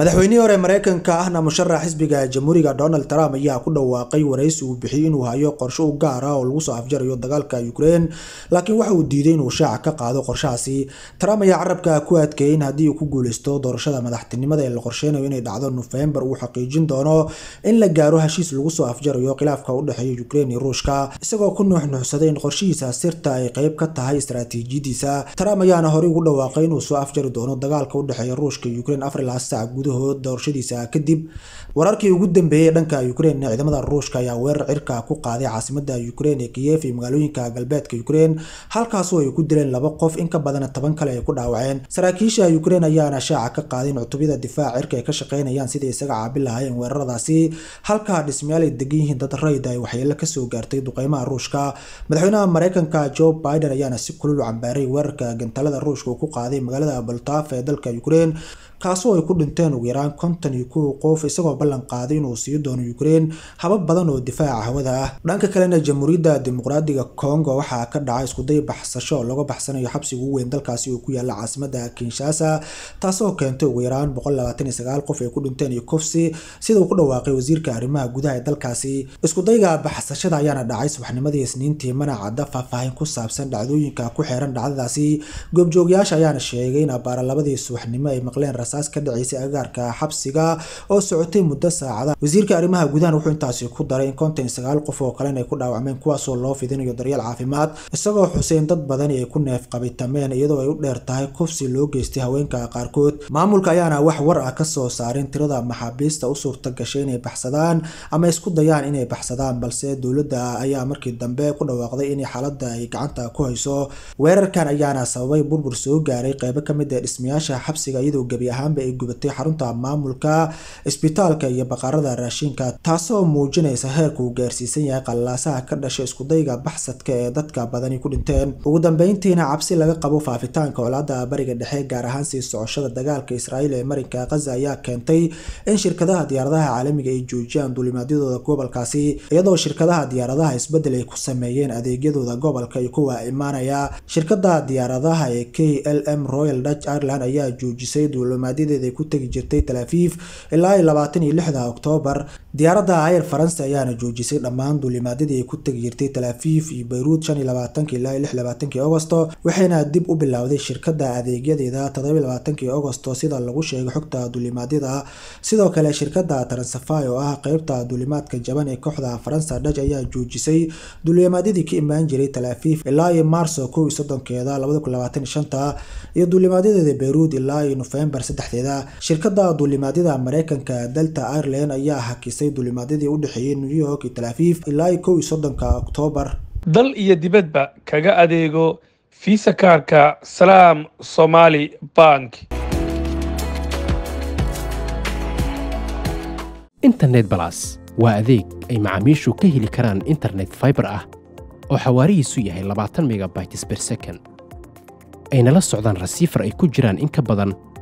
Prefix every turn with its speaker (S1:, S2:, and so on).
S1: madaxweynihii hore maraykanka ahna musharax xisbiga jamhuuriga donald trump ayaa ku dhawaaqay waraysi uu bixiyey inuu hayo qorsho u gaara oo lagu soo afjarayo dagaalka ukraine laakiin waxa uu diiday inuu shaaca ka qaado qorshahaasi trump ayaa carabka ku adkeeyey in haddii uu ku guuleysto doorashada madaxtinimada ee la qorsheynayo inay dhacdo nofembar uu xaqiijin doono in la gaaro heshiis lagu soo afjarayo khilaafka u dhexeeya ukraine iyo ruushka isagoo ku nuuxnuuxsaday in qorshihiisa sirta ay qayb ka tahay istaraatiijiyadiisa trump ayaana horey ugu dhawaaqay inuu soo afjari doono dagaalka u dhexeeya ruushka iyo ukraine afar ilaa sac gudahood doorashadiisa kadib wararkii ugu dambeeyey dhanka ukrein ciidamada ruushka ayaa weerar cirka ku qaaday caasimada ukrein ee kiyev iyo magaalooyinka galbeedka ukrein halkaasoo ay ku dileen laba qof in ka badan toban kale ay ku dhaawaceen saraakiisha ukraine ayaana shaaca ka qaaday in cutubyada difaac cirka ay ka shaqeynayaan siday isaga caabi lahaayeen weeraradaasi halka dhismayaal ay degan yihiin dad rayda ay waxyeelo kasoo gaartay duqeymaha ruushka madaxweynaha mareykanka jo biden ayaana si kulul cambaaray weerarka gantaalada ruushka uu ku qaaday magaalada boltaf ee dalka ukrein kaasoo ay ku dhinteen ugu yaraan kontan iyo kow qof isagoo ballan qaaday inuu sii doono ukrein habab badan oo difaaca hawada ah dhanka kalena jamhuuriyadda dimuqraadiga kongo waxaa ka dhaca iskuday baxsasho oo laga baxsanayo xabsiga ugu weyn dalkaasi oo ku yaala caasimada kinshasa taasoo keentay ugu yaraan qof ay ku dhinteen iyo kofsi sida ku dhawaaqay wasiirka arrimaha gudaha ee dalkaasi iskudayga baxsashada ayaana dhacay subaxnimadii isniintii mana manacadda faahfaahin ku saabsan dhacdooyinka ku xeeran dhacdadaasi goobjoogyaasha ayaana sheegay in abaara labadii subaxnimo ay maqleen aasaas ka dhaceysay agaarka xabsiga oo socotay muddo saacada wasiirka arrimaha gudahan wuxuu intaasi ku daray in konton sagaal qof oo kale inay ku dhaawacmeen kuwaasoo loo fidinayo daryeel caafimaad isagoo xuseyn dad badani ay ku neef qabitameen iyadoo ay u dheer tahay kufsi loo geystay haweenka qaarkood maamulka ayaana wax war ah kasoo saarin tirada maxaabiista u suurta gashay inay baxsadaan ama isku dayaan inay baxsadaan balse dowladda ayaa markii dambe ku dhawaaqday inay xaaladda ay gacanta ku hayso weerarkan ayaana sababay burbur soo gaaray qeybo ka mid ee ah dhismayaasha xabsiga iyadoo gebi ahaan ahaanba ay gubatay xarunta maamulka isbitaalka iyo baqarada raashinka taasoo muujinaysa heerka uu gaarsiisan yahay qallaasaha ka dhasha iskudayga baxsadka ee dadka badani ku dhinteen ugu dambeyntiina cabsi laga qabo faafitaanka olaada bariga dhexe gaar ahaan sii socoshada dagaalka israa'iil ee marinka khaza ayaa keentay in shirkadaha diyaaradaha caalamiga ah ay joojiyaan duulimaadyadooda gobolkaasi iyadoo shirkadaha diyaaradaha isbedel ay ku sameeyeen adeegyadooda gobolka ay kuwa imaanaya shirkada diyaaradaha ee k l m royal dutch ireland ayaa joojisay duulimaad baadiyadeeda ay ku tegi jirtay talaafiif ilaa iyo labaatan iyo lixda oktoobar diyaaradda ayr faransi ayaana joojisay dhammaan duulimaadyadii ay ku tegi jirtay talaafiif iyo bayruud shan iyo labaatanki ilaa iyo lix labaatankii ogosto waxayna dib u bilowday shirkadda adeegyadeeda toddoba iyo labaatankii ogosto sida lagu sheegay xogta duulimaadyada sidoo kale shirkadda transafa oo ah qeybta duulimaadka jaban ee kooxda faransa dhaj ayaa joojisay duulimaadyadii ka imaan jiray talaafiif ilaa iyo maarso kow iyo soddonkeeda labada kun labaatan iyo shanta iyo duulimaadyadooda bayruud ilaa iyo nofembar saddexdeeda shirkada duulimaadyada maraykanka delta ireland ayaa hakisay duulimaadyadii u dhexeeyey new york iyo talaafiif ilaa iyo kow iyo soddonka oktoobar dal iyo dibadba kaga adeego fiisa kaarka salaam somali bank internet balas waa adeeg ay macaamiishu ka heli karaan internet fiber ah oo xawaarihiisu yahay labaatan megabytes per second ayna la socdaan rasiifar ay ku jiraan in ka badan